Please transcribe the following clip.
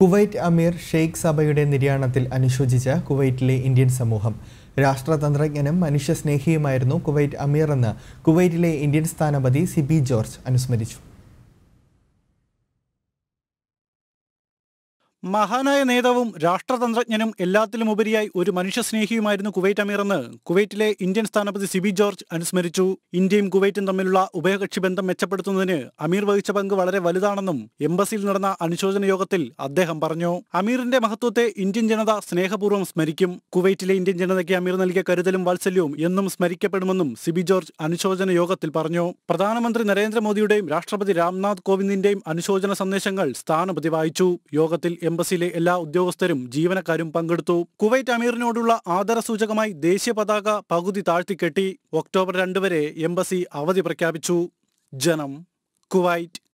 Kuwait അമീർ ഷെയ്ഖ് സഭയുടെ നിര്യാണത്തിൽ അനുശോചിച്ച കുവൈറ്റിലെ ഇന്ത്യൻ സമൂഹം രാഷ്ട്രതന്ത്രജ്ഞനും മനുഷ്യസ്നേഹിയുമായിരുന്നു കുവൈറ്റ് അമീർ എന്ന് കുവൈറ്റിലെ ഇന്ത്യൻ സ്ഥാനപതി സിബി ജോർജ് അനുസ്മരിച്ചു മഹാനായ നേതാവും രാഷ്ട്രതന്ത്രജ്ഞനും എല്ലാത്തിലുമുപരിയായി ഒരു മനുഷ്യസ്നേഹിയുമായിരുന്നു കുവൈറ്റ് അമീറെന്ന് കുവൈറ്റിലെ ഇന്ത്യൻ സ്ഥാനപതി സിബി ജോർജ് അനുസ്മരിച്ചു ഇന്ത്യയും കുവൈറ്റും തമ്മിലുള്ള ഉഭയകക്ഷി ബന്ധം മെച്ചപ്പെടുത്തുന്നതിന് അമീർ വഹിച്ച പങ്ക് വളരെ വലുതാണെന്നും എംബസിയിൽ നടന്ന അനുശോചന യോഗത്തിൽ അദ്ദേഹം പറഞ്ഞു അമീറിന്റെ മഹത്വത്തെ ഇന്ത്യൻ ജനത സ്നേഹപൂർവ്വം സ്മരിക്കും കുവൈറ്റിലെ ഇന്ത്യൻ ജനതയ്ക്ക് അമീർ നൽകിയ കരുതലും വാത്സല്യവും എന്നും സ്മരിക്കപ്പെടുമെന്നും സിബി ജോർജ് അനുശോചന യോഗത്തിൽ പറഞ്ഞു പ്രധാനമന്ത്രി നരേന്ദ്രമോദിയുടെയും രാഷ്ട്രപതി രാംനാഥ് കോവിന്ദിന്റെയും അനുശോചന സന്ദേശങ്ങൾ സ്ഥാനപതി വായിച്ചു യോഗത്തിൽ എംബസിയിലെ എല്ലാ ഉദ്യോഗസ്ഥരും ജീവനക്കാരും പങ്കെടുത്തു കുവൈറ്റ് അമീറിനോടുള്ള ആദരസൂചകമായി ദേശീയ പതാക പകുതി താഴ്ത്തിക്കെട്ടി ഒക്ടോബർ രണ്ടുവരെ വരെ എംബസി അവധി പ്രഖ്യാപിച്ചു ജനം കുവൈറ്റ്